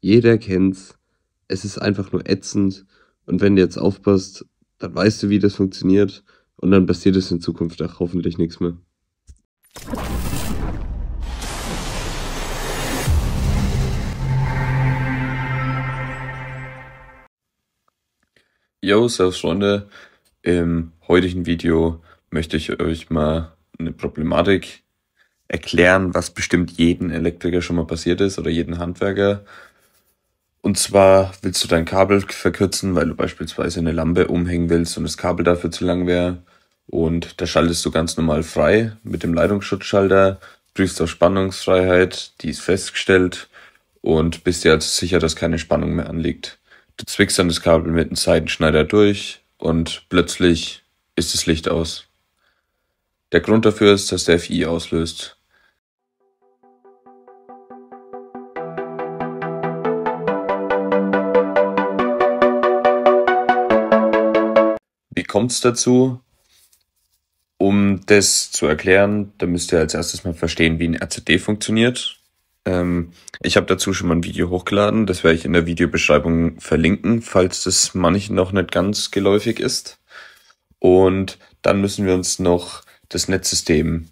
Jeder kennt's. Es ist einfach nur ätzend. Und wenn du jetzt aufpasst, dann weißt du, wie das funktioniert. Und dann passiert es in Zukunft auch hoffentlich nichts mehr. Yo, Servus Freunde. Im heutigen Video möchte ich euch mal eine Problematik erklären, was bestimmt jeden Elektriker schon mal passiert ist oder jeden Handwerker und zwar willst du dein Kabel verkürzen, weil du beispielsweise eine Lampe umhängen willst und das Kabel dafür zu lang wäre. Und da schaltest du ganz normal frei mit dem Leitungsschutzschalter, prüfst auf Spannungsfreiheit, die ist festgestellt und bist dir also sicher, dass keine Spannung mehr anliegt. Du zwickst dann das Kabel mit einem Seitenschneider durch und plötzlich ist das Licht aus. Der Grund dafür ist, dass der FI auslöst. Wie kommt es dazu? Um das zu erklären, da müsst ihr als erstes mal verstehen, wie ein RCD funktioniert. Ähm, ich habe dazu schon mal ein Video hochgeladen, das werde ich in der Videobeschreibung verlinken, falls das manchen noch nicht ganz geläufig ist. Und dann müssen wir uns noch das Netzsystem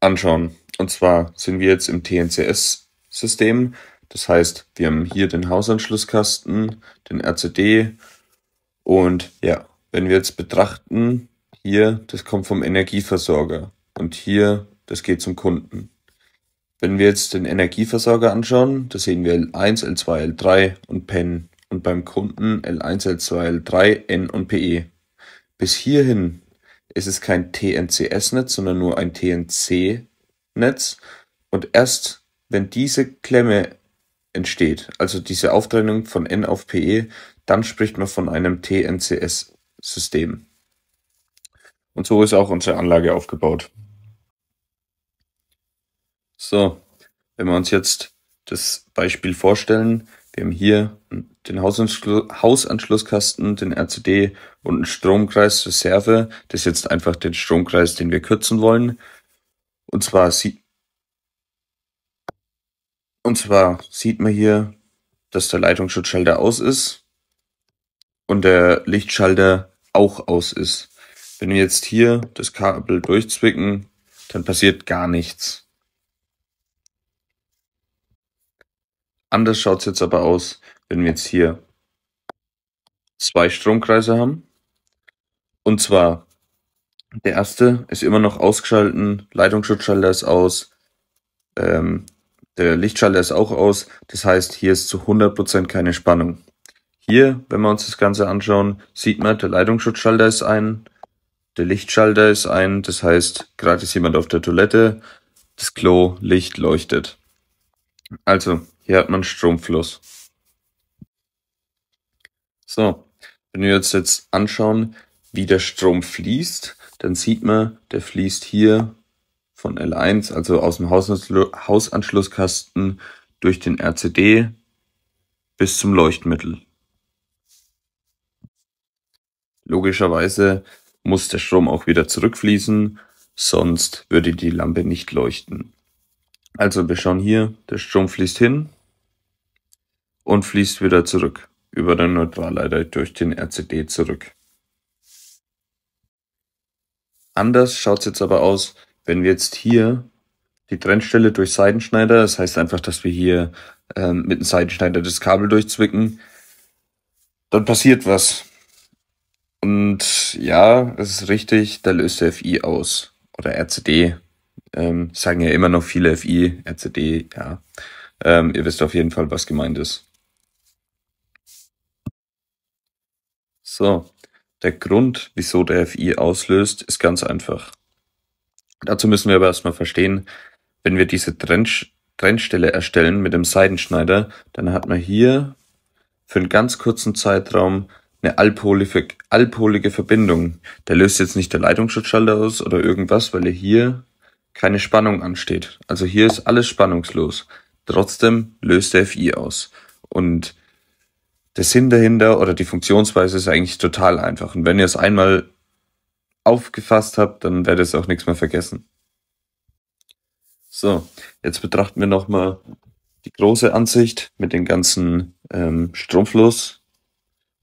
anschauen. Und zwar sind wir jetzt im TNCS-System. Das heißt, wir haben hier den Hausanschlusskasten, den RCD und ja, wenn wir jetzt betrachten, hier, das kommt vom Energieversorger und hier, das geht zum Kunden. Wenn wir jetzt den Energieversorger anschauen, da sehen wir L1, L2, L3 und PEN und beim Kunden L1, L2, L3, N und PE. Bis hierhin ist es kein TNCS-Netz, sondern nur ein TNC-Netz und erst wenn diese Klemme entsteht, also diese Auftrennung von N auf PE, dann spricht man von einem TNCS netz System. Und so ist auch unsere Anlage aufgebaut. So, wenn wir uns jetzt das Beispiel vorstellen, wir haben hier den Hausanschlusskasten, den RCD und einen Stromkreisreserve. Das ist jetzt einfach den Stromkreis, den wir kürzen wollen. Und zwar sieht, und zwar sieht man hier, dass der Leitungsschutzschalter aus ist und der Lichtschalter auch aus ist. Wenn wir jetzt hier das Kabel durchzwicken, dann passiert gar nichts. Anders schaut es jetzt aber aus, wenn wir jetzt hier zwei Stromkreise haben. Und zwar, der erste ist immer noch ausgeschalten, Leitungsschutzschalter ist aus, ähm, der Lichtschalter ist auch aus. Das heißt, hier ist zu 100% keine Spannung. Hier, wenn wir uns das Ganze anschauen, sieht man, der Leitungsschutzschalter ist ein, der Lichtschalter ist ein, das heißt, gerade ist jemand auf der Toilette, das Klo, Licht leuchtet. Also, hier hat man Stromfluss. So, wenn wir uns jetzt anschauen, wie der Strom fließt, dann sieht man, der fließt hier von L1, also aus dem Hausanschlusskasten durch den RCD bis zum Leuchtmittel. Logischerweise muss der Strom auch wieder zurückfließen, sonst würde die Lampe nicht leuchten. Also wir schauen hier, der Strom fließt hin und fließt wieder zurück über den Neutralleiter durch den RCD zurück. Anders schaut es jetzt aber aus, wenn wir jetzt hier die Trennstelle durch Seitenschneider, das heißt einfach, dass wir hier ähm, mit dem Seitenschneider das Kabel durchzwicken, dann passiert was. Und ja, es ist richtig, da löst der FI aus. Oder RCD. Ähm, sagen ja immer noch viele FI, RCD, ja. Ähm, ihr wisst auf jeden Fall, was gemeint ist. So, der Grund, wieso der FI auslöst, ist ganz einfach. Dazu müssen wir aber erstmal verstehen, wenn wir diese Trennstelle erstellen mit dem Seidenschneider, dann hat man hier für einen ganz kurzen Zeitraum eine alpolige, allpolige Verbindung. Der löst jetzt nicht der Leitungsschutzschalter aus oder irgendwas, weil er hier keine Spannung ansteht. Also hier ist alles spannungslos. Trotzdem löst der FI aus. Und der Sinn dahinter oder die Funktionsweise ist eigentlich total einfach. Und wenn ihr es einmal aufgefasst habt, dann werdet ihr es auch nichts mehr vergessen. So, jetzt betrachten wir nochmal die große Ansicht mit den ganzen ähm, Strumpflos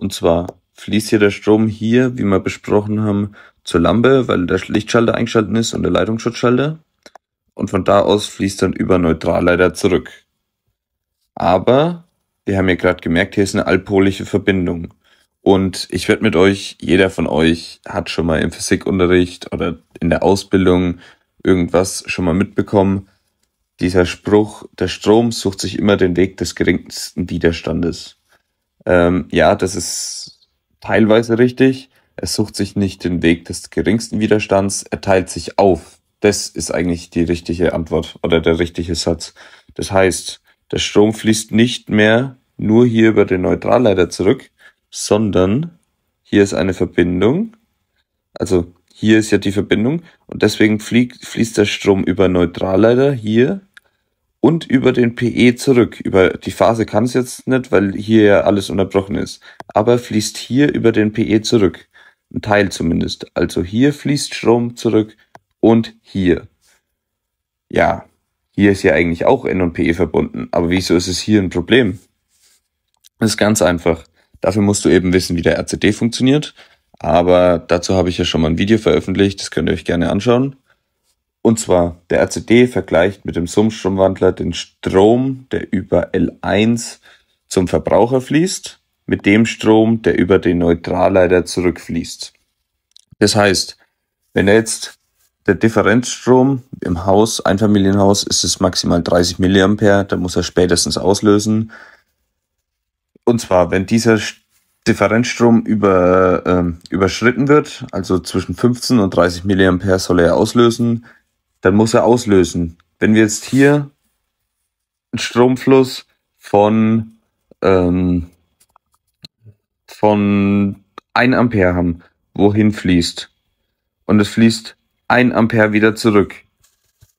und zwar fließt hier der Strom hier, wie wir besprochen haben, zur Lampe, weil der Lichtschalter eingeschaltet ist und der Leitungsschutzschalter. Und von da aus fließt dann über Neutralleiter zurück. Aber wir haben ja gerade gemerkt, hier ist eine allpolische Verbindung. Und ich werde mit euch, jeder von euch hat schon mal im Physikunterricht oder in der Ausbildung irgendwas schon mal mitbekommen. Dieser Spruch, der Strom sucht sich immer den Weg des geringsten Widerstandes. Ähm, ja, das ist teilweise richtig. Es sucht sich nicht den Weg des geringsten Widerstands, er teilt sich auf. Das ist eigentlich die richtige Antwort oder der richtige Satz. Das heißt, der Strom fließt nicht mehr nur hier über den Neutralleiter zurück, sondern hier ist eine Verbindung. Also hier ist ja die Verbindung und deswegen fliegt, fließt der Strom über Neutralleiter hier und über den PE zurück. Über die Phase kann es jetzt nicht, weil hier ja alles unterbrochen ist. Aber fließt hier über den PE zurück. Ein Teil zumindest. Also hier fließt Strom zurück und hier. Ja, hier ist ja eigentlich auch N und PE verbunden. Aber wieso ist es hier ein Problem? Das ist ganz einfach. Dafür musst du eben wissen, wie der RCD funktioniert. Aber dazu habe ich ja schon mal ein Video veröffentlicht. Das könnt ihr euch gerne anschauen. Und zwar, der RCD vergleicht mit dem Summstromwandler den Strom, der über L1 zum Verbraucher fließt, mit dem Strom, der über den Neutralleiter zurückfließt. Das heißt, wenn jetzt der Differenzstrom im Haus, Einfamilienhaus, ist es maximal 30 mA, dann muss er spätestens auslösen. Und zwar, wenn dieser Differenzstrom über, äh, überschritten wird, also zwischen 15 und 30 mA soll er auslösen, dann muss er auslösen. Wenn wir jetzt hier einen Stromfluss von, ähm, von 1 Ampere haben, wohin fließt, und es fließt 1 Ampere wieder zurück,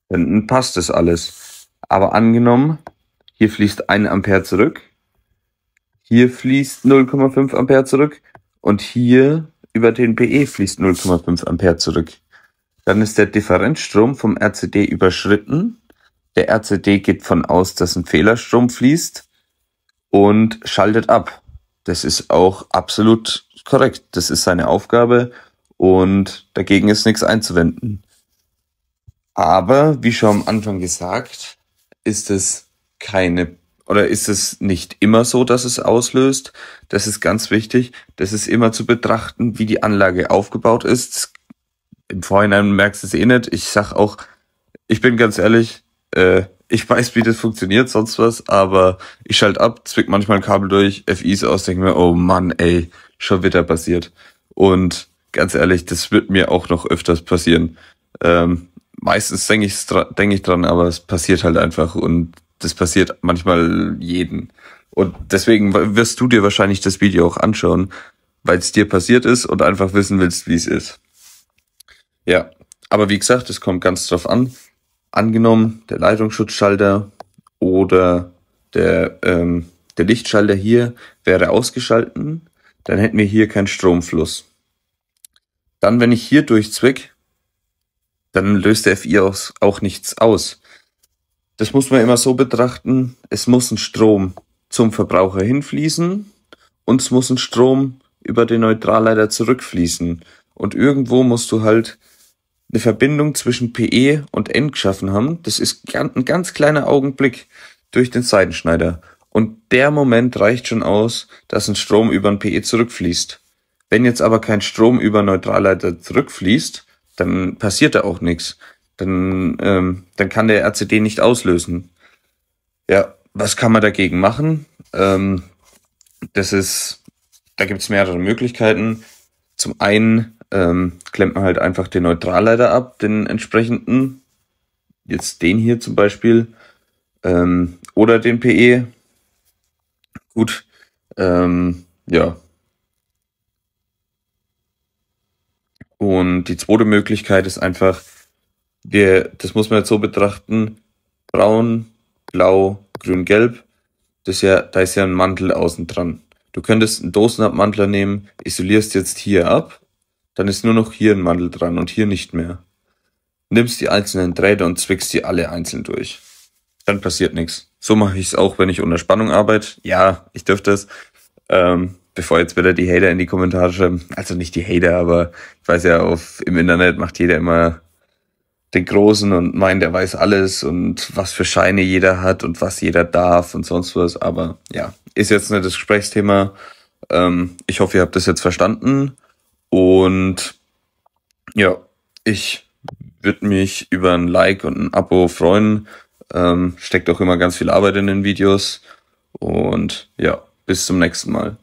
dann passt das alles. Aber angenommen, hier fließt 1 Ampere zurück, hier fließt 0,5 Ampere zurück und hier über den PE fließt 0,5 Ampere zurück. Dann ist der Differenzstrom vom RCD überschritten. Der RCD geht von aus, dass ein Fehlerstrom fließt und schaltet ab. Das ist auch absolut korrekt. Das ist seine Aufgabe und dagegen ist nichts einzuwenden. Aber, wie schon am Anfang gesagt, ist es keine oder ist es nicht immer so, dass es auslöst? Das ist ganz wichtig. Das ist immer zu betrachten, wie die Anlage aufgebaut ist im Vorhinein merkst du es eh nicht. Ich sag auch, ich bin ganz ehrlich, äh, ich weiß, wie das funktioniert, sonst was, aber ich schalte ab, zwick manchmal ein Kabel durch, FIs aus, denke mir, oh Mann, ey, schon wieder passiert. Und ganz ehrlich, das wird mir auch noch öfters passieren. Ähm, meistens denke ich, denk ich dran, aber es passiert halt einfach und das passiert manchmal jeden. Und deswegen wirst du dir wahrscheinlich das Video auch anschauen, weil es dir passiert ist und einfach wissen willst, wie es ist. Ja, aber wie gesagt, es kommt ganz drauf an. Angenommen, der Leitungsschutzschalter oder der, ähm, der Lichtschalter hier wäre ausgeschalten, dann hätten wir hier keinen Stromfluss. Dann, wenn ich hier durchzwick, dann löst der FI auch, auch nichts aus. Das muss man immer so betrachten, es muss ein Strom zum Verbraucher hinfließen und es muss ein Strom über den Neutralleiter zurückfließen. Und irgendwo musst du halt eine Verbindung zwischen PE und N geschaffen haben. Das ist ein ganz kleiner Augenblick durch den Seitenschneider. Und der Moment reicht schon aus, dass ein Strom über ein PE zurückfließt. Wenn jetzt aber kein Strom über Neutralleiter zurückfließt, dann passiert da auch nichts. Dann, ähm, dann kann der RCD nicht auslösen. Ja, was kann man dagegen machen? Ähm, das ist, da gibt es mehrere Möglichkeiten. Zum einen ähm, klemmt man halt einfach den Neutralleiter ab, den entsprechenden. Jetzt den hier zum Beispiel. Ähm, oder den PE. Gut. Ähm, ja. Und die zweite Möglichkeit ist einfach, wir, das muss man jetzt so betrachten, braun, blau, grün, gelb. Das ist ja, da ist ja ein Mantel außen dran. Du könntest einen Dosenabmantler nehmen, isolierst jetzt hier ab dann ist nur noch hier ein Mandel dran und hier nicht mehr. Nimmst die einzelnen Drähte und zwickst die alle einzeln durch. Dann passiert nichts. So mache ich es auch, wenn ich unter Spannung arbeite. Ja, ich dürfte es. Ähm, bevor jetzt wieder die Hater in die Kommentare schreiben. Also nicht die Hater, aber ich weiß ja, auf, im Internet macht jeder immer den Großen und meint, er weiß alles und was für Scheine jeder hat und was jeder darf und sonst was. Aber ja, ist jetzt nicht das Gesprächsthema. Ähm, ich hoffe, ihr habt das jetzt verstanden. Und ja, ich würde mich über ein Like und ein Abo freuen. Ähm, steckt auch immer ganz viel Arbeit in den Videos. Und ja, bis zum nächsten Mal.